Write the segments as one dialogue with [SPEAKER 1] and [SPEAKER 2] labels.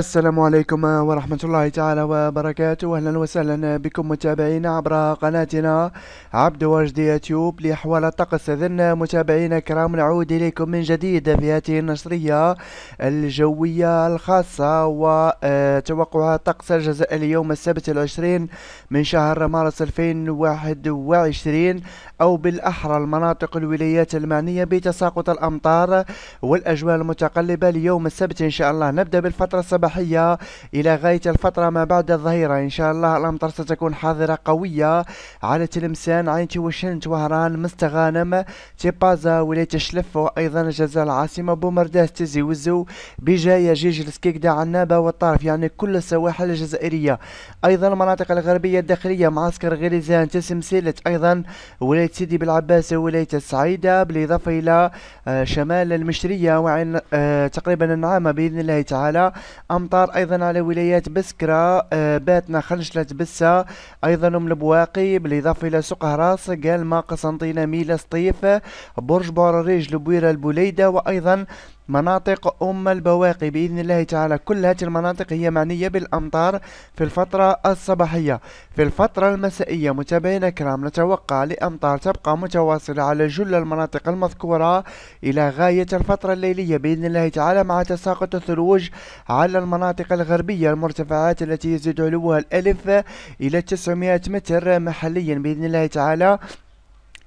[SPEAKER 1] السلام عليكم ورحمة الله تعالى وبركاته أهلا وسهلا بكم متابعينا عبر قناتنا عبد واجد يوتيوب لأحوال الطقس إذن متابعينا الكرام نعود إليكم من جديد في هذه النشرية الجوية الخاصة وتوقع طقس الجزائر اليوم السبت العشرين من شهر مارس 2021 أو بالأحرى المناطق الولايات المعنية بتساقط الأمطار والأجواء المتقلبة ليوم السبت إن شاء الله نبدأ بالفترة الصباحية الصباحية إلى غاية الفترة ما بعد الظهيرة إن شاء الله الأمطار ستكون حاضرة قوية على تلمسان عينتي وشنت وهران مستغانم تيبازا ولاية الشلف وأيضا الجزائر العاصمة بومرداس تيزي وزو بجاية جيج السكيكدا عنابة والطرف يعني كل السواحل الجزائرية أيضا المناطق الغربية الداخلية معسكر غليزان تسم سيلت أيضا ولاية سيدي بالعباس ولاية السعيدة بالإضافة إلى آه، شمال المشرية وعين آه، تقريبا النعامة بإذن الله تعالى الامطار ايضا على ولايات بسكره آه، باتنا خنشله بسه ايضا ام البواقي بالاضافه الى سوق هراس ما قسنطينه ميلا سطيف برج بورريج لبويره البوليده وايضا مناطق أم البواقي بإذن الله تعالى كل هذه المناطق هي معنية بالأمطار في الفترة الصباحية في الفترة المسائية متابعينا الكرام نتوقع لأمطار تبقى متواصلة على جل المناطق المذكورة إلى غاية الفترة الليلية بإذن الله تعالى مع تساقط الثلوج على المناطق الغربية المرتفعات التي يزيد علوها الألف إلى 900 متر محليا بإذن الله تعالى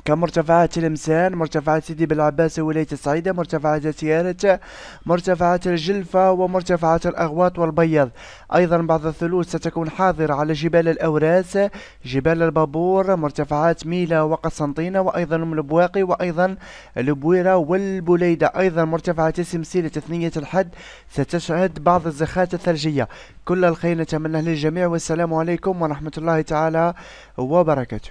[SPEAKER 1] كمرتفعات تلمسان مرتفعات سيدي بلعباس ولاية الصعيدة مرتفعات سيارة مرتفعات الجلفة ومرتفعات الأغواط والبيض أيضا بعض الثلوج ستكون حاضرة على جبال الأوراس جبال البابور مرتفعات ميلا وقسنطينة وأيضا البواقي وأيضا البويرة والبليدة أيضا مرتفعات سمسيلة ثنية الحد ستشهد بعض الزخات الثلجية كل الخير نتمناه للجميع والسلام عليكم ورحمة الله تعالى وبركاته